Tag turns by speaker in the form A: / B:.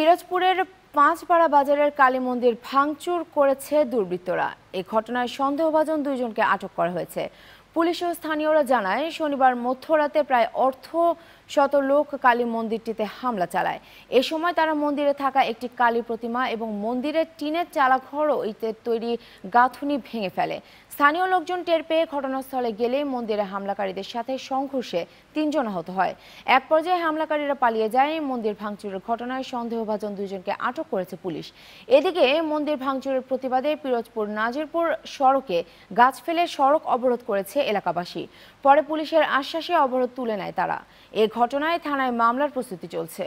A: পিরোজপুরের পাঁচপাড়া বাজারের কালী মন্দির ভাঙচুর করেছে দুর্বৃত্তরা এ ঘটনায় সন্দেহভাজন দুইজনকে আটক করা হয়েছে পুলিশ ও স্থানীয়রা জানায় শনিবার মধ্যরাতে প্রায় অর্ধ শত লোক কালী মন্দিরটিতে হামলা চালায় এ সময় তারা মন্দিরে থাকা একটি কালী প্রতিমা এবং মন্দিরের টিনের চালাঘর ও ইটের তৈরি গাঁথুনি ভেঙে ফেলে স্থানীয় লোকজন টের পেয়ে ঘটনাস্থলে গেলে মন্দিরে হামলাকারীদের সাথে সংঘর্ষে তিনজন আহত হয় এক পর্যায়ে হামলাকারীরা পালিয়ে যায় মন্দির ভাঙচুরের ঘটনায় সন্দেহভাজন দুজনকে আটক করেছে পুলিশ এদিকে মন্দির ভাঙচুরের প্রতিবাদে পিরোজপুর নাজিরপুর সড়কে গাছ ফেলে সড়ক অবরোধ করেছে এলাকাবাসী পরে পুলিশের আশ্বাসে অবরোধ তুলে নেয় তারা এ ঘটনায় থানায় মামলার প্রস্তুতি চলছে